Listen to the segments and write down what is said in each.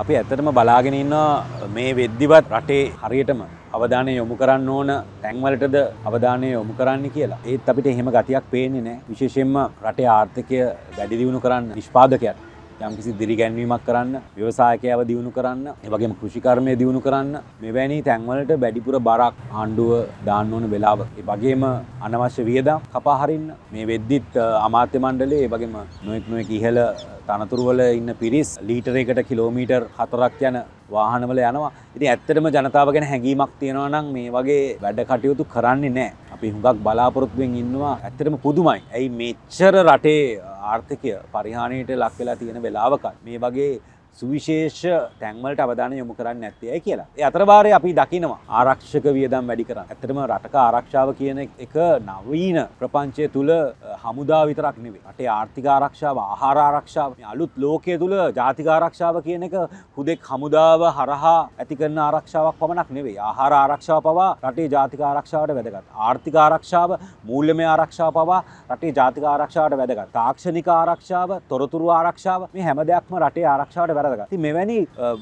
අපි ඇත්තටම බලාගෙන ඉන්නවා මේ වෙද්දිවත් රටේ හරියටම අවධානය යොමු කරන්න ඕන තැන්වලටද අවධානය යොමු කරන්න කියලා. ඒත් අපිට එහෙම ගතියක් පේන්නේ නැහැ. විශේෂයෙන්ම රටේ ආර්ථිකය වැඩි දියුණු කරන්න නිෂ්පාදකයන් යම්කිසි දිරිගැන්වීමක් කරන්න, ව්‍යවසායකයව දියුණු කරන්න, ඒ වගේම කෘෂිකර්මය දියුණු කරන්න මෙවැනි තැන්වලට වැඩිපුර බරක් ආණ්ඩුව දාන්න ඕන වෙලාව. ඒ වගේම අනවශ්‍ය වියදම් කපා හරින්න මේ වෙද්දිත් අමාත්‍ය මණ්ඩලය, ඒ වගේම නොඑක් නොඑක් ඉහළ තනතුරුවල ඉන්න පිරිස් ලීටරයකට කිලෝමීටර් හතරක් යන වාහනවල යනවා ඉති ඇත්තටම ජනතාව ගැන හැඟීමක් තියෙනවා නම් මේ වගේ වැඩ කටයුතු කරන්නේ නෑ අපි හුඟක් බලාපොරොත්තුවෙන් ඉන්නවා ඇත්තටම පුදුමයි ඇයි මෙච්චර රටේ ආර්ථිකය පරිහානියට ලක් වෙලා තියෙන වෙලාවකත් මේ වගේ සුවිශේෂ තැන්වලට අවධාන යොමු කරන්න ඇත්තේ කියලා. ඒ අතරවාරය අපි දකිනවා ආරක්ෂක වියදම් වැඩි කරන්න. ඇත්තටම රටක ආරක්ෂාව කියන එක නවීන ප්‍රපංචය තුල හමුදා විතරක් නෙවෙයි. රටේ ආර්ථික ආරක්ෂාව, ආහාර ආරක්ෂාව, අලුත් ලෝකයේ තුල ජාතික ආරක්ෂාව කියන එක හුදෙක් හමුදාව හරහා ඇති කරන ආරක්ෂාවක් පමණක් නෙවෙයි. ආහාර ආරක්ෂාව පවා රටේ ජාතික ආරක්ෂාවට වැදගත්. ආර්ථික ආරක්ෂාව, මූල්‍යමය ආරක්ෂාව පවා රටේ ජාතික ආරක්ෂාවට වැදගත්. තාක්ෂණික ආරක්ෂාව, තොරතුරු ආරක්ෂාව මේ හැම දෙයක්ම රටේ ආරක්ෂාවට වැරදක ති මෙවැනි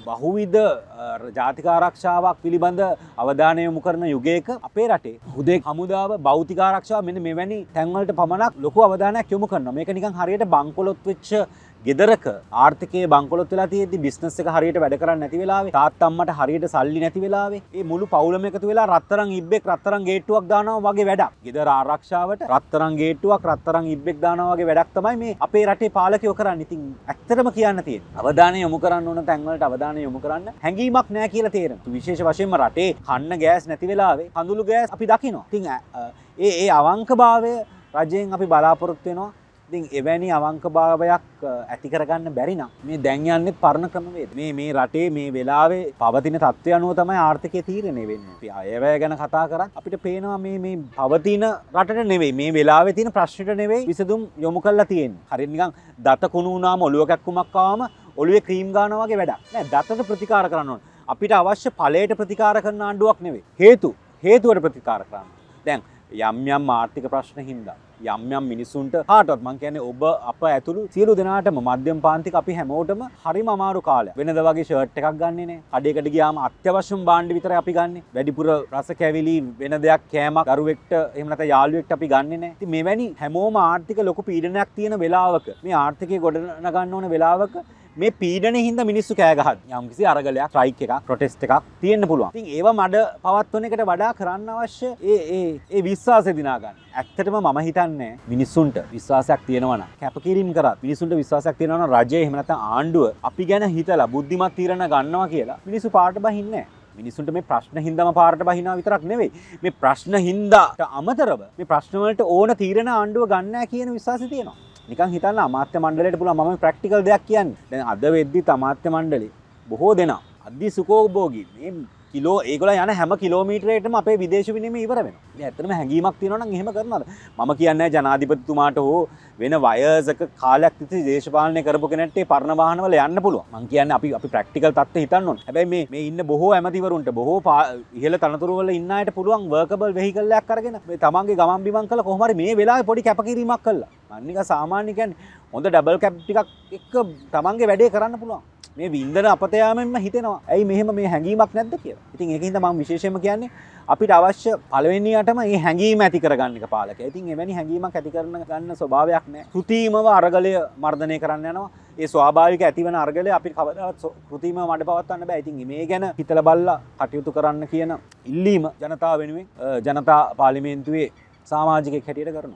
බහුවිද ජාතිකාරක්ෂාවක් පිළිබඳ අවධානය යොමු කරන යුගයක අපේ රටේ හුදේ හමුදාව බෞතිකාරක්ෂාව මෙ මෙවැනි තැන්වලට පමණක් ලොකු අවධානයක් යොමු කරන මේක නිකන් හරියට බංකොලොත් වෙච්ච ගෙදරක ආර්ථිකයේ බංකොලොත් වෙලා තියෙද්දි බිස්නස් එක හරියට වැඩ කරන්නේ නැති වෙලාවේ තාත්තම්මට හරියට සල්ලි නැති වෙලාවේ මේ මුළු පවුලම එකතු වෙලා රත්තරන් ඉබ්බෙක් රත්තරන් ගේට්ටුවක් දානවා වගේ වැඩක්. ගෙදර ආරක්ෂාවට රත්තරන් ගේට්ටුවක් රත්තරන් ඉබ්බෙක් දානවා වගේ වැඩක් තමයි මේ අපේ රටේ පාලකයෝ කරන්නේ. ඉතින් ඇත්තටම කියන්න තියෙන්නේ අවධානය යොමු කරන්න ඕන තැන් වලට අවධානය යොමු කරන්න හැඟීමක් නැහැ කියලා තේරෙනවා. විශේෂ වශයෙන්ම රටේ කන්න ගෑස් නැති වෙලාවේ කඳුළු ගෑස් අපි දකිනවා. ඉතින් ඒ ඒ අවංකභාවය රජයෙන් අපි බලාපොරොත්තු වෙනවා ඉතින් එවැනි අවංකභාවයක් ඇති කරගන්න බැරි නම් මේ දැන් යන්නේ පරණ ක්‍රමවේද. මේ මේ රටේ මේ වෙලාවේ පවතින තත්ත්වය අනුව තමයි ආර්ථිකය තීරණය වෙන්නේ. අපි අයවැය ගැන කතා කරත් අපිට පේනවා මේ මේ පවතින රටට නෙවෙයි මේ වෙලාවේ තියෙන ප්‍රශ්නෙට නෙවෙයි විසඳුම් යොමු කරලා තියෙන්නේ. හරියට නිකන් දත කුණු වුණාම ඔලුව කැක්කුමක් ආවම ඔලුවේ ක්‍රීම් ගන්නවා වගේ වැඩක්. නෑ දතට ප්‍රතිකාර කරන්න ඕන. අපිට අවශ්‍ය ඵලයට ප්‍රතිකාර කරන ආණ්ඩුවක් නෙවෙයි. හේතු හේතුවට ප්‍රතිකාර කරන්න. දැන් යම් යම් ආර්ථික ප්‍රශ්න හින්දා යම් යම් මිනිසුන්ට හාටත් මං කියන්නේ ඔබ අප ඇතුළු සියලු දෙනාටම මධ්‍යම පාන්තික අපි හැමෝටම හරිම අමාරු කාලය වෙනද වගේ ෂර්ට් එකක් ගන්නනේ කඩේකට ගියාම අත්‍යවශ්‍යම බාණ්ඩ විතර අපි ගන්න වැඩිපුර රස කැවිලි වෙන දෙයක් කෑමක් අරුවෙක්ට එහෙම නැත්නම් යාළුවෙක්ට අපි ගන්නේ නැහැ. ඉතින් මේ වැනි හැමෝම ආර්ථික ලොකු පීඩනයක් තියෙන වෙලාවක මේ ආර්ථිකය ගොඩ නගන්න ඕන වෙලාවක මේ පීඩන හිද මිනිස්සු කෑගහත් යම්කිසි අරගලයක් ්‍රයික් එක ප්‍රටෙස්් එකක් තියෙන්න්න පුළුවන් තින් ඒවා මඩ පවත්වන එකට වඩා කරන්න අවශ්‍ය ඒ ඒ විශ්වාස දිනාගන්න ඇත්තටම මම හිතන්නේ මිනිස්සුන්ට විශ්වාසයක් තියෙනවන කැපකිරීම් කර මිනිසුන්ට විශවාසයක් තියෙනවන රජය හෙමනත ආණ්ඩුව අපි ගැන හිතලා බුද්ධිමත් තීරණ ගන්නවා කියලා මිනිසු පාට බහින්නේ මිනිසුන්ට මේ ප්‍රශ්න හිදම පාරට බහිනා විතරක් නෙවෙයි මේ ප්‍රශ්න හින්දාට අමතරව මේ ප්‍රශ්නවලට ඕන තීරණ ආණ්ඩුව ගන්න කියන විශවාස තියෙනවා නිකන් හිතන්න අමාත්‍ය මණ්ඩලයට පුළුවන් මම ප්‍රැක්ටිකල් දෙයක් කියන්න දැන් අද වෙද්දි අමාත්‍ය මණ්ඩලේ බොහෝ දෙනා අද්දි සුකෝබෝගී මේ කිලෝ ඒගොල්ල යන හැම කිලෝමීටරයකටම අපේ විදේශ විනිමය ඉවර වෙනවා. මේ ඇත්තටම හැඟීමක් තියෙනවා නම් එහෙම කරනවාද? මම කියන්නේ ජනාධිපතිතුමාට හෝ වෙන වයසක කාලයක් තිස්සේ දේශපාලනය කරපු කෙනෙක්ට ඒ පරණ වාහනවල යන්න පුළුවන්. මම කියන්නේ අපි අපි ප්‍රැක්ටිකල් තත්ත්වය හිතන්න ඕනේ. හැබැයි මේ මේ ඉන්න බොහෝ ඇමතිවරුන්ට බොහෝ ඉහළ තනතුරු වල ඉන්න අයට පුළුවන් වර්කබල් වෙහිකල් එකක් අරගෙන මේ තමන්ගේ ගමන් බිමන් කළ කොහොම හරි මේ වෙලාවේ පොඩි කැපකිරීමක් කළා. අනික සාමාන්‍යකැන් හොඳ ඩබල් කැප් ටිකක් එක්ක තමන්ගේ වැඩේ කරන්න පුළුවන් මේ වින්දන අපතයාමෙන්ම හිතෙනවා ඇයි මෙහෙම මේ හැඟීමක් නැද්ද කියලා ඉතින් ඒකහිද මම විශේෂම කියන්නේ අපිට අවශ්‍ය පලවෙනියටම ඒ හැඟීම ඇති කරගන්නක පාලක ඉතින් එවැනි හැඟීමක් ඇති කරන ගන්න ස්වභාවයක් නෑ කෘතිීමව අරගලය මර්ධනය කරන්න යනවා ඒ ස්වාභාවික ඇතිවන අර්ගලය අපි කවදත් කෘතිීම මට පවත්වන්න බෑ ඉතින් මේ ගැන හිතල බල්ල කටයුතු කරන්න කියන ඉල්ලීම ජනතා වෙනුවෙන් ජනතා පාලිමේන්තුවේ සාමාජික හැටියට කරන